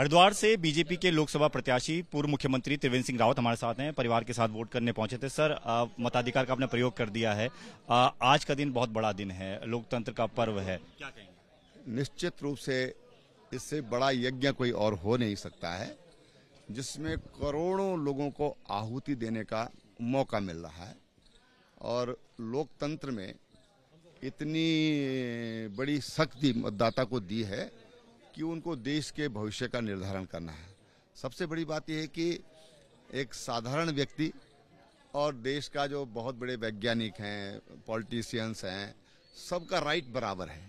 हरिद्वार से बीजेपी के लोकसभा प्रत्याशी पूर्व मुख्यमंत्री त्रिवेंद्र सिंह रावत हमारे साथ हैं परिवार के साथ वोट करने पहुंचे थे सर आ, मताधिकार का आपने प्रयोग कर दिया है आ, आज का दिन बहुत बड़ा दिन है लोकतंत्र का पर्व है क्या कहेंगे निश्चित रूप से इससे बड़ा यज्ञ कोई और हो नहीं सकता है जिसमें करोड़ों लोगों को आहूति देने का मौका मिल रहा है और लोकतंत्र में इतनी बड़ी शक्ति मतदाता को दी है कि उनको देश के भविष्य का निर्धारण करना है सबसे बड़ी बात यह है कि एक साधारण व्यक्ति और देश का जो बहुत बड़े वैज्ञानिक हैं पॉलिटिशियंस हैं सबका राइट बराबर है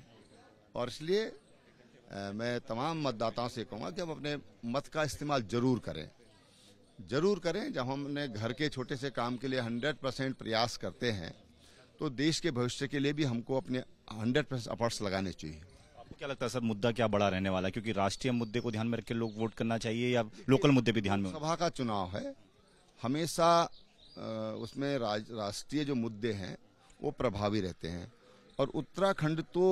और इसलिए मैं तमाम मतदाताओं से कहूँगा कि हम अपने मत का इस्तेमाल जरूर करें जरूर करें जब हमने घर के छोटे से काम के लिए हंड्रेड परसेंट प्रयास करते हैं तो देश के भविष्य के लिए भी हमको अपने हंड्रेड परसेंट अपर्ट्स लगाने चाहिए क्या लगता है सर मुद्दा क्या बड़ा रहने वाला है क्योंकि राष्ट्रीय मुद्दे को ध्यान में रखकर लोग वोट करना चाहिए या लोकल मुद्दे भी ध्यान में सभा का चुनाव है हमेशा उसमें राष्ट्रीय जो मुद्दे हैं वो प्रभावी रहते हैं और उत्तराखंड तो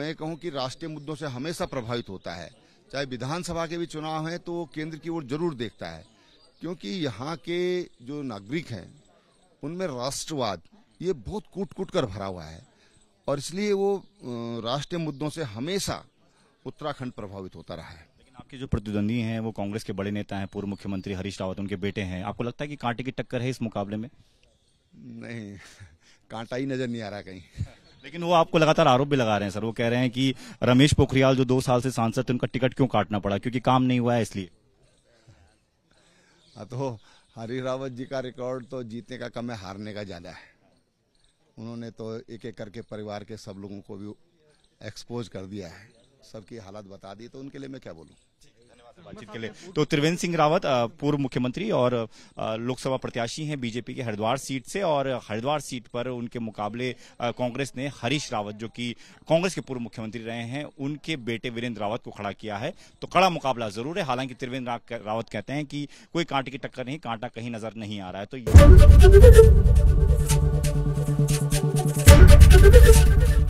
मैं कहूँ कि राष्ट्रीय मुद्दों से हमेशा प्रभावित होता है चाहे विधानसभा के भी चुनाव हैं तो वो केंद्र की ओर जरूर देखता है क्योंकि यहाँ के जो नागरिक हैं उनमें राष्ट्रवाद ये बहुत कूट कूट कर भरा हुआ है और इसलिए वो राष्ट्रीय मुद्दों से हमेशा उत्तराखंड प्रभावित होता रहा है लेकिन आपके जो प्रतिद्वंदी हैं वो कांग्रेस के बड़े नेता हैं पूर्व मुख्यमंत्री हरीश रावत उनके बेटे हैं आपको लगता है कि कांटे की टक्कर है इस मुकाबले में नहीं कांटा ही नजर नहीं आ रहा कहीं लेकिन वो आपको लगातार आरोप भी लगा रहे हैं सर वो कह रहे हैं कि रमेश पोखरियाल जो दो साल से सांसद थे उनका टिकट क्यों काटना पड़ा क्योंकि काम नहीं हुआ है इसलिए हाँ, तो हरी रावत जी का रिकॉर्ड तो जीतने का कम है हारने का ज्यादा है उन्होंने तो एक एक करके परिवार के सब लोगों को भी एक्सपोज कर दिया है सबकी हालत बता दी तो उनके लिए मैं क्या बोलूँ बातचीत के लिए तो त्रिवेंद्र सिंह रावत पूर्व मुख्यमंत्री और लोकसभा प्रत्याशी हैं बीजेपी के हरिद्वार सीट से और हरिद्वार सीट पर उनके मुकाबले कांग्रेस ने हरीश रावत जो कि कांग्रेस के पूर्व मुख्यमंत्री रहे हैं उनके बेटे वीरेंद्र रावत को खड़ा किया है तो कड़ा मुकाबला जरूर है हालांकि त्रिवेंद्र रावत कहते हैं कि कोई कांटे की टक्कर नहीं कांटा कहीं नजर नहीं आ रहा है तो